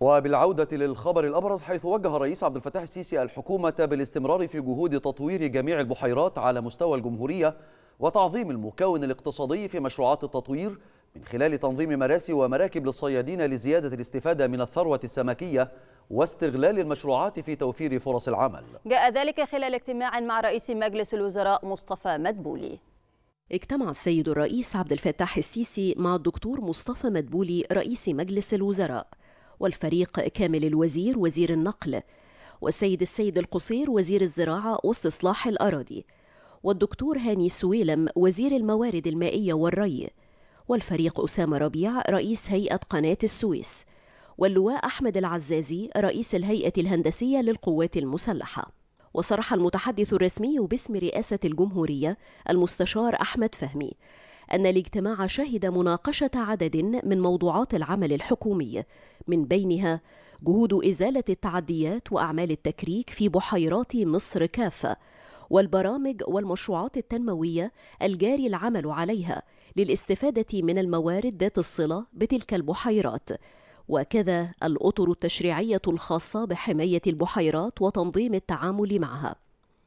وبالعودة للخبر الأبرز حيث وجه الرئيس عبد الفتاح السيسي الحكومة بالاستمرار في جهود تطوير جميع البحيرات على مستوى الجمهورية وتعظيم المكون الاقتصادي في مشروعات التطوير من خلال تنظيم مراسي ومراكب للصيادين لزيادة الاستفادة من الثروة السمكية واستغلال المشروعات في توفير فرص العمل جاء ذلك خلال اجتماع مع رئيس مجلس الوزراء مصطفى مدبولي اجتمع السيد الرئيس عبد الفتاح السيسي مع الدكتور مصطفى مدبولي رئيس مجلس الوزراء والفريق كامل الوزير وزير النقل والسيد السيد القصير وزير الزراعة واستصلاح الأراضي والدكتور هاني سويلم وزير الموارد المائية والري والفريق أسامة ربيع رئيس هيئة قناة السويس واللواء أحمد العزازي رئيس الهيئة الهندسية للقوات المسلحة وصرح المتحدث الرسمي باسم رئاسة الجمهورية المستشار أحمد فهمي أن الاجتماع شهد مناقشة عدد من موضوعات العمل الحكومي من بينها جهود إزالة التعديات وأعمال التكريك في بحيرات مصر كافة والبرامج والمشروعات التنموية الجاري العمل عليها للاستفادة من الموارد ذات الصلة بتلك البحيرات وكذا الأطر التشريعية الخاصة بحماية البحيرات وتنظيم التعامل معها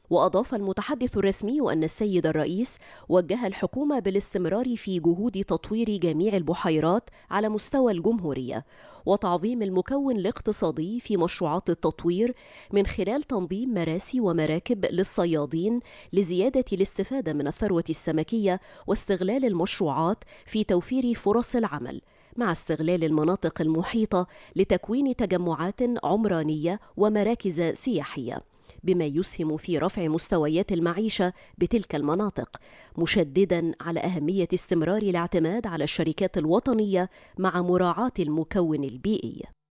وأضاف المتحدث الرسمي أن السيد الرئيس وجه الحكومة بالاستمرار في جهود تطوير جميع البحيرات على مستوى الجمهورية وتعظيم المكون الاقتصادي في مشروعات التطوير من خلال تنظيم مراسي ومراكب للصيادين لزيادة الاستفادة من الثروة السمكية واستغلال المشروعات في توفير فرص العمل مع استغلال المناطق المحيطة لتكوين تجمعات عمرانية ومراكز سياحية بما يسهم في رفع مستويات المعيشه بتلك المناطق مشددا على اهميه استمرار الاعتماد على الشركات الوطنيه مع مراعاه المكون البيئي